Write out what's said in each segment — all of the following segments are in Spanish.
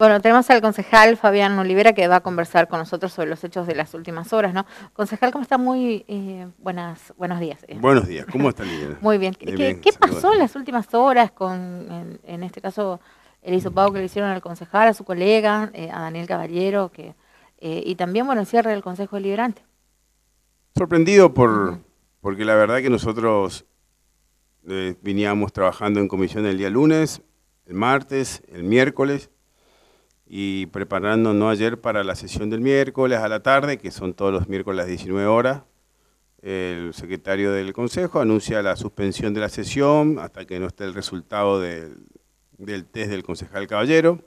Bueno, tenemos al concejal Fabián Olivera que va a conversar con nosotros sobre los hechos de las últimas horas, ¿no? Concejal, ¿cómo está? Muy eh, buenas, buenos días. Eh, buenos días, ¿cómo está Liliana? Muy bien. ¿Qué, pasó en las últimas horas con, en, este caso, el hisopado que le hicieron al concejal, a su colega, eh, a Daniel Caballero, que y también, bueno, el cierre del Consejo Deliberante? Sorprendido por, porque la verdad que nosotros veníamos trabajando en comisión el día lunes, el martes, el miércoles, y preparándonos ayer para la sesión del miércoles a la tarde, que son todos los miércoles a las 19 horas. El secretario del Consejo anuncia la suspensión de la sesión hasta que no esté el resultado del, test del concejal Caballero.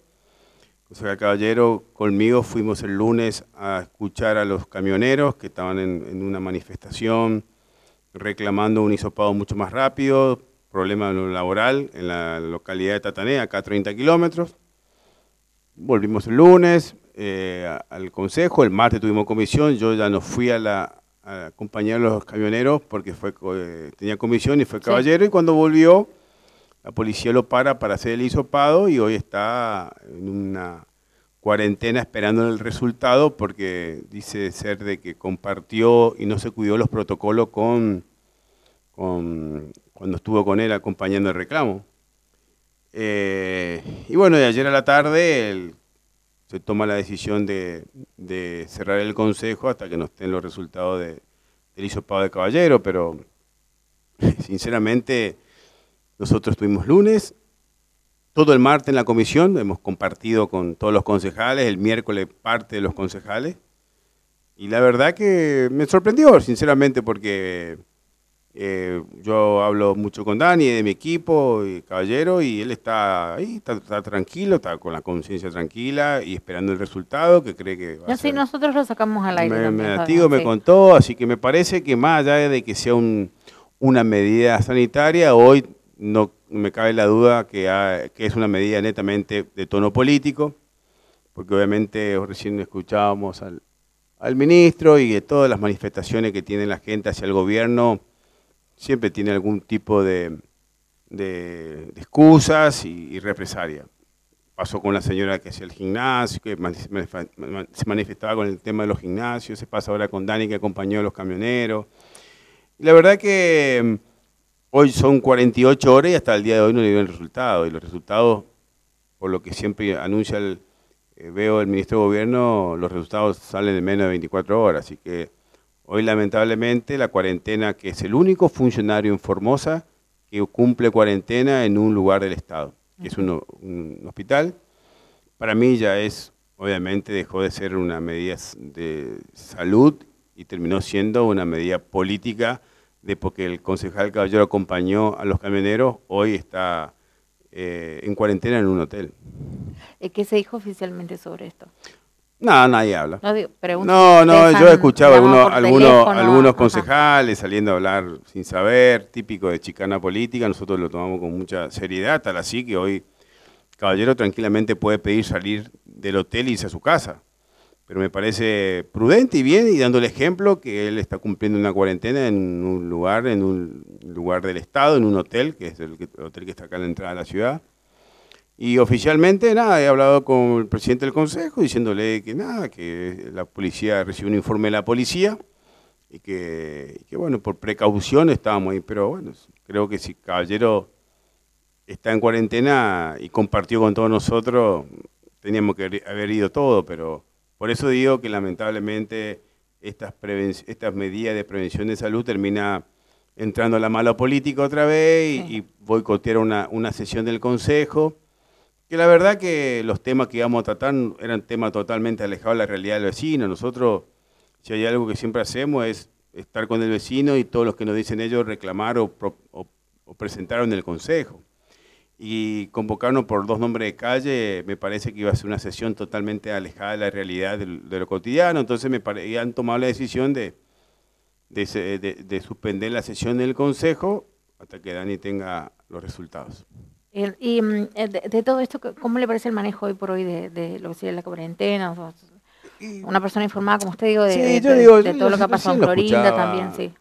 Concejal Caballero, conmigo fuimos el lunes a escuchar a los camioneros que estaban en, una manifestación reclamando un hisopado mucho más rápido, problema laboral en la localidad de Tatané, acá a 30 kilómetros volvimos el lunes eh, al consejo, el martes tuvimos comisión, yo ya no fui a la acompañar a los camioneros porque fue eh, tenía comisión y fue caballero y cuando volvió la policía lo para para hacer el hisopado y hoy está en una cuarentena esperando el resultado porque dice ser de que compartió y no se cuidó los protocolos con cuando estuvo con él acompañando el reclamo. Eh, y bueno, de ayer a la tarde se toma la decisión de, cerrar el consejo hasta que nos estén los resultados de, del hisopado de caballero, pero sinceramente nosotros tuvimos lunes, todo el martes en la comisión, hemos compartido con todos los concejales, el miércoles parte de los concejales, y la verdad que me sorprendió, sinceramente, porque eh, yo hablo mucho con Dani, de mi equipo, y caballero, y él está ahí, está, tranquilo, está con la conciencia tranquila y esperando el resultado que cree que va a sí, nosotros lo sacamos al aire. Me, contó, así que me parece que más allá de que sea una medida sanitaria, hoy no me cabe la duda que, es una medida netamente de tono político, porque obviamente recién escuchábamos al, al ministro y de todas las manifestaciones que tiene la gente hacia el gobierno siempre tiene algún tipo de, de, excusas y, represalia. Pasó con la señora que hacía el gimnasio, que se manifestaba con el tema de los gimnasios, se pasa ahora con Dani que acompañó a los camioneros. Y la verdad que mm, hoy son 48 horas y hasta el día de hoy no le dio el resultado. Y los resultados, por lo que siempre anuncia el, eh, veo el ministro de Gobierno, los resultados salen en menos de 24 horas. Así que Hoy lamentablemente la cuarentena, que es el único funcionario en Formosa que cumple cuarentena en un lugar del Estado, que es un, hospital, para mí ya es, obviamente dejó de ser una medida de salud y terminó siendo una medida política de porque el concejal Caballero acompañó a los camioneros, hoy está eh, en cuarentena en un hotel. Eh, ¿Qué se dijo oficialmente sobre esto? No, nadie habla. No, no, yo he escuchado algunos, algunos, algunos concejales saliendo a hablar sin saber, típico de chicana política. Nosotros lo tomamos con mucha seriedad, tal así que hoy Caballero tranquilamente puede pedir salir del hotel y irse a su casa. Pero me parece prudente y bien y dando el ejemplo que él está cumpliendo una cuarentena en un lugar, en un lugar del Estado, en un hotel, que es el hotel que está acá en la entrada de la ciudad y oficialmente nada, he hablado con el presidente del consejo diciéndole que nada, que la policía recibió un informe de la policía y que, bueno, por precaución estábamos ahí, pero bueno, creo que si Caballero está en cuarentena y compartió con todos nosotros, teníamos que haber ido todo, pero por eso digo que lamentablemente estas, estas medidas de prevención de salud termina entrando a la mala política otra vez y, voy y una, una sesión del consejo que la verdad que los temas que íbamos a tratar eran temas totalmente alejados de la realidad del vecino. Nosotros, si hay algo que siempre hacemos es estar con el vecino y todos los que nos dicen ellos reclamar o, presentar en el consejo. Y convocarnos por dos nombres de calle me parece que iba a ser una sesión totalmente alejada de la realidad de, lo cotidiano. Entonces me parecían han tomado la decisión de suspender la sesión del consejo hasta que Dani tenga los resultados y mm, eh, de, todo esto, ¿cómo le parece el manejo hoy por hoy de, lo que sería la cuarentena? una persona informada, como usted digo, de, todo lo, que ha pasado en Florinda también, sí.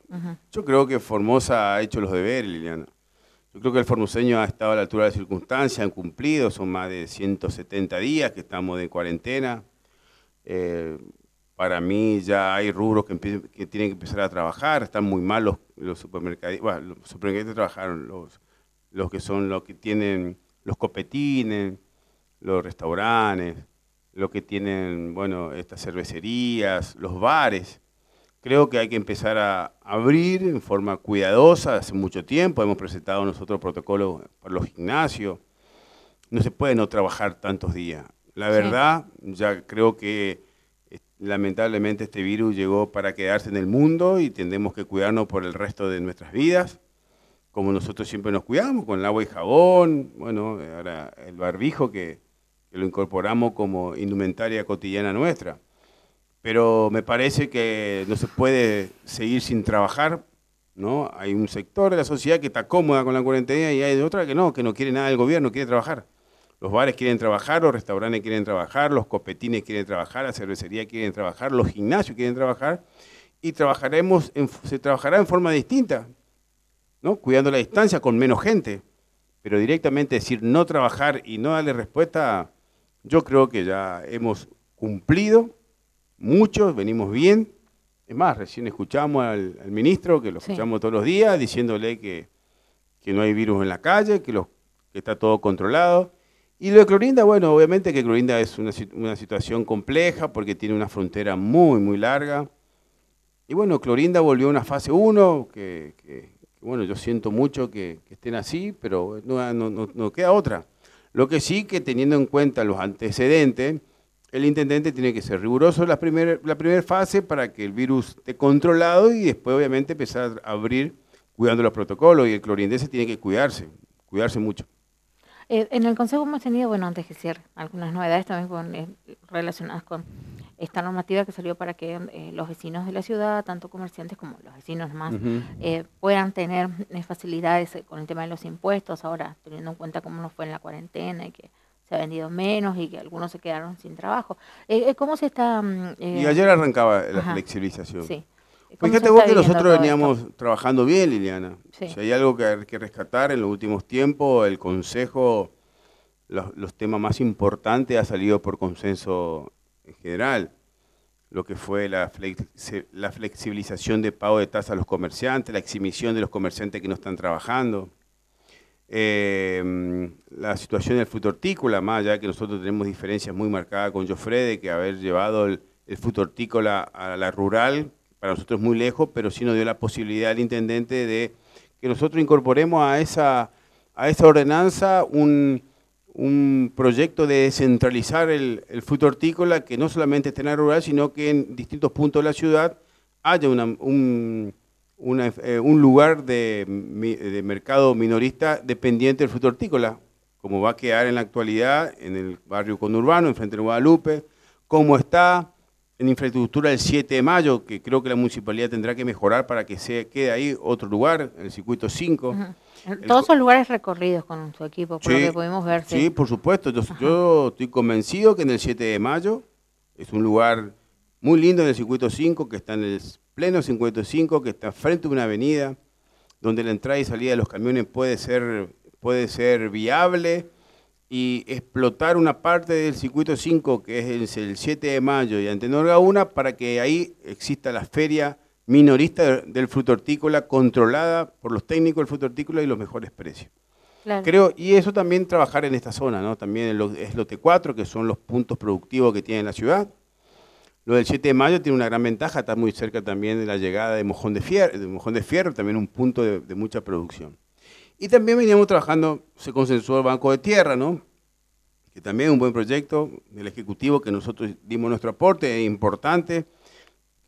Yo creo que Formosa ha hecho los deberes, Liliana. Yo creo que el formoseño ha estado a la altura de las circunstancias, han cumplido, son más de 170 días que estamos de cuarentena. Eh, para mí ya hay rubros que, tienen que empezar a trabajar, están muy malos los, supermercados, bueno, los supermercados trabajaron, los los que son los que tienen los copetines, los restaurantes, los que tienen, bueno, estas cervecerías, los bares. Creo que hay que empezar a abrir en forma cuidadosa. Hace mucho tiempo hemos presentado nosotros protocolos para los gimnasios. No se puede no trabajar tantos días. La verdad, ya creo que eh, lamentablemente este virus llegó para quedarse en el mundo y tendremos que cuidarnos por el resto de nuestras vidas como nosotros siempre nos cuidamos, con el agua y jabón, bueno, ahora el barbijo que, lo incorporamos como indumentaria cotidiana nuestra. Pero me parece que no se puede seguir sin trabajar, ¿no? Hay un sector de la sociedad que está cómoda con la cuarentena y hay otra que no, que no quiere nada del gobierno, quiere trabajar. Los bares quieren trabajar, los restaurantes quieren trabajar, los copetines quieren trabajar, la cervecería quieren trabajar, los gimnasios quieren trabajar y trabajaremos se trabajará en forma distinta. ¿no? cuidando la distancia con menos gente, pero directamente decir no trabajar y no darle respuesta, yo creo que ya hemos cumplido, muchos, venimos bien. Es más, recién escuchamos al, ministro, que lo escuchamos todos los días, diciéndole que, no hay virus en la calle, que, está todo controlado. Y lo de Clorinda, bueno, obviamente que Clorinda es una, situación compleja porque tiene una frontera muy, muy larga. Y bueno, Clorinda volvió a una fase 1, que bueno, yo siento mucho que, estén así, pero no, no, no, queda otra. Lo que sí que teniendo en cuenta los antecedentes, el intendente tiene que ser riguroso en la primera la fase para que el virus esté controlado y después obviamente empezar a abrir cuidando los protocolos y el clorindese tiene que cuidarse, cuidarse mucho. Eh, en el Consejo hemos tenido, bueno, antes que cierre, algunas novedades también eh, relacionadas con esta normativa que salió para que eh, los vecinos de la ciudad, tanto comerciantes como los vecinos más, eh, puedan tener eh, facilidades con el tema de los impuestos. Ahora, teniendo en cuenta cómo nos fue en la cuarentena y que se ha vendido menos y que algunos se quedaron sin trabajo. ¿Cómo se está...? Mm, y ayer arrancaba la flexibilización. Sí. Fíjate vos que nosotros veníamos trabajando bien, Liliana. Si hay algo que hay que rescatar en los últimos tiempos, el Consejo, los, los temas más importantes ha salido por consenso en general, lo que fue la, la flexibilización de pago de tasa a los comerciantes, la exhibición de los comerciantes que no están trabajando, eh, la situación del fruto hortícola, más allá que nosotros tenemos diferencias muy marcadas con Jofrede, que haber llevado el, fruto hortícola a la rural, para nosotros es muy lejos, pero sí nos dio la posibilidad al intendente de que nosotros incorporemos a esa, a esa ordenanza un un proyecto de descentralizar el, el fruto hortícola, que no solamente esté en la rural, sino que en distintos puntos de la ciudad haya un, eh, un, lugar de, mercado minorista dependiente del fruto hortícola, como va a quedar en la actualidad en el barrio conurbano, frente de Guadalupe, como está en infraestructura el 7 de mayo, que creo que la municipalidad tendrá que mejorar para que se quede ahí otro lugar, el circuito 5. Todos son lugares recorridos con su equipo, por lo pudimos ver. Sí, por supuesto. Yo, estoy convencido que en el 7 de mayo es un lugar muy lindo en el circuito 5, que está en el pleno 55, que está frente a una avenida donde la entrada y salida de los camiones puede ser, puede ser viable y explotar una parte del circuito 5, que es el, el 7 de mayo y ante Antenor Gauna, para que ahí exista la feria minorista del fruto hortícola, controlada por los técnicos del fruto hortícola y los mejores precios. Creo, y eso también trabajar en esta zona, ¿no? También lo, los 4, que son los puntos productivos que tiene la ciudad. Lo del 7 de mayo tiene una gran ventaja, está muy cerca también de la llegada de Mojón de Fierro, de Mojón de también un punto de, mucha producción. Y también veníamos trabajando, se consensuó el Banco de Tierra, ¿no? Que también es un buen proyecto del Ejecutivo que nosotros dimos nuestro aporte, es importante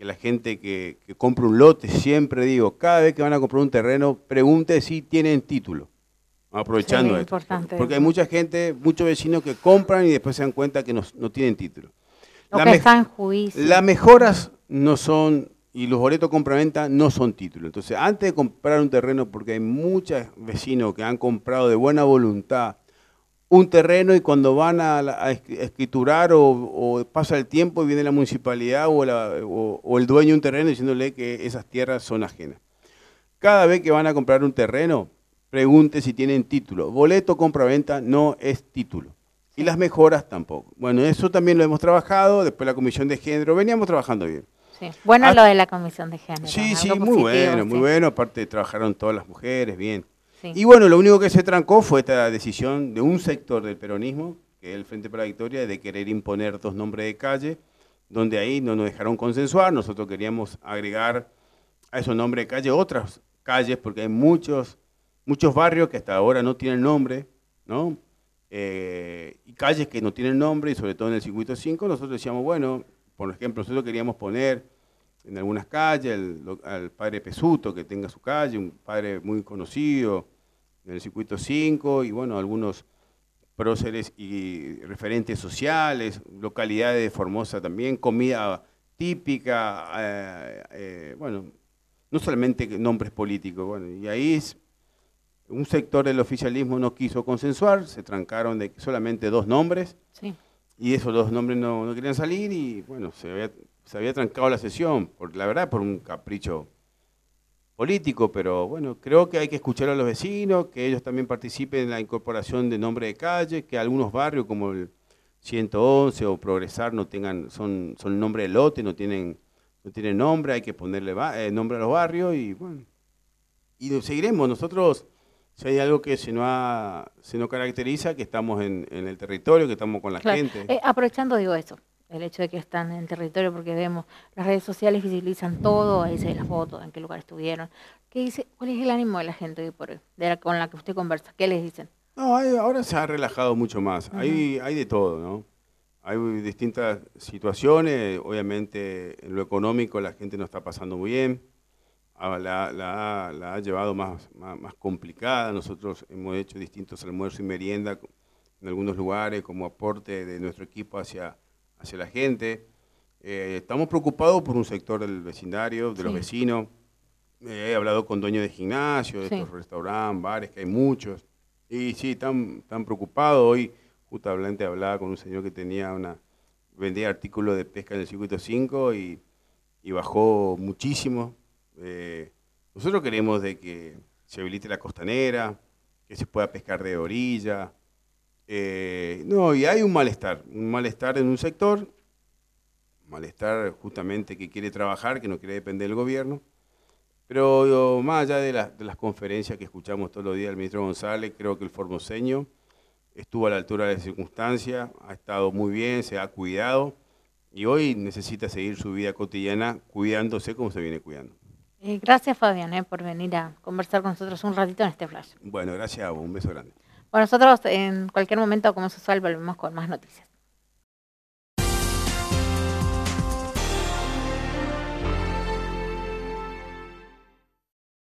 la gente que, compra un lote, siempre digo, cada vez que van a comprar un terreno, pregunte si tienen título. Aprovechando esto. Porque hay mucha gente, muchos vecinos que compran y después se dan cuenta que no, tienen título. que juicio. Las mejoras no son, y los boletos compraventa venta no son títulos. Entonces, antes de comprar un terreno, porque hay muchos vecinos que han comprado de buena voluntad un terreno y cuando van a, escriturar o, pasa el tiempo y viene la municipalidad o, o, el dueño un terreno diciéndole que esas tierras son ajenas. Cada vez que van a comprar un terreno, pregunte si tienen título. Boleto compra-venta no es título. Y las mejoras tampoco. Bueno, eso también lo hemos trabajado, después la Comisión de Género, veníamos trabajando bien. Sí. Bueno, ah, lo de la Comisión de Género. Sí, sí, muy bueno, muy bueno. Aparte trabajaron todas las mujeres, bien. Y bueno, lo único que se trancó fue esta decisión de un sector del peronismo, que es el Frente para la Victoria, de querer imponer dos nombres de calle, donde ahí no nos dejaron consensuar, nosotros queríamos agregar a esos nombres de calle otras calles, porque hay muchos, muchos barrios que hasta ahora no tienen nombre, ¿no? Eh, y calles que no tienen nombre, y sobre todo en el circuito 5, nosotros decíamos, bueno, por ejemplo, nosotros queríamos poner en algunas calles al padre Pesuto, que tenga su calle, un padre muy conocido, en el circuito 5 y bueno, algunos próceres y referentes sociales, localidades de Formosa también, comida típica, eh, eh, bueno, no solamente nombres políticos, bueno, y ahí es, un sector del oficialismo no quiso consensuar, se trancaron de solamente dos nombres, y esos dos nombres no, querían salir y bueno, se había, trancado la sesión, porque la verdad por un capricho político, pero bueno, creo que hay que escuchar a los vecinos, que ellos también participen en la incorporación de nombre de calle, que algunos barrios como el 111 o Progresar no tengan, son, son nombre de lote, no tienen, no tienen nombre, hay que ponerle eh, nombre a los barrios y bueno. Y seguiremos, nosotros, si hay algo que se nos, se nos caracteriza, que estamos en, en el territorio, que estamos con la gente. Eh, aprovechando digo eso, el hecho de que están en territorio, porque vemos, las redes sociales visibilizan todo, ahí se ven las fotos, en qué lugar estuvieron. ¿Qué dice, ¿Cuál es el ánimo de la gente con la que usted conversa? ¿Qué les dicen? No, ahora se ha relajado mucho más. hay, de todo, ¿no? Hay distintas situaciones, obviamente en lo económico la gente no está pasando muy bien, ah, la, ha llevado más, más, complicada, nosotros hemos hecho distintos almuerzos y merienda en algunos lugares como aporte de nuestro equipo hacia hacia la gente. Eh, estamos preocupados por un sector del vecindario, de los vecinos. Eh, he hablado con dueños de gimnasios, de restaurantes, bares, que hay muchos. Y sí, están, preocupados. Hoy justamente hablaba con un señor que tenía una vendía artículos de pesca en el circuito 5 y, bajó muchísimo. Eh, nosotros queremos de que se habilite la costanera, que se pueda pescar de orilla, eh, no, y hay un malestar, un malestar en un sector, malestar justamente que quiere trabajar, que no quiere depender del gobierno. Pero más allá de, las conferencias que escuchamos todos los días del ministro González, creo que el formoseño estuvo a la altura de las circunstancias, ha estado muy bien, se ha cuidado y hoy necesita seguir su vida cotidiana cuidándose como se viene cuidando. Eh, gracias Fabián eh, por venir a conversar con nosotros un ratito en este flash. Bueno, gracias a un beso grande. Bueno, nosotros en cualquier momento, como es usual, volvemos con más noticias.